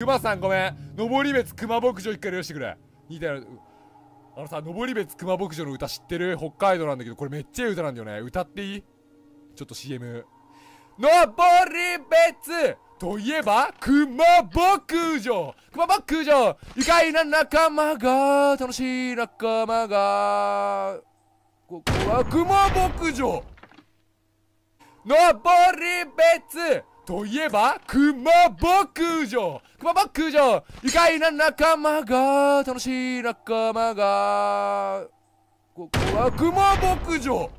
熊さんごめん登別熊牧場一回利用してくれ似たよあのさ登別熊牧場の歌知ってる北海道なんだけどこれめっちゃいい歌なんだよね歌っていいちょっと CM 登別といえば熊牧場熊牧場愉快な仲間が楽しい仲間がここは熊牧場登別といえば、熊牧場熊牧場愉快な仲間が、楽しい仲間が、ここは熊牧場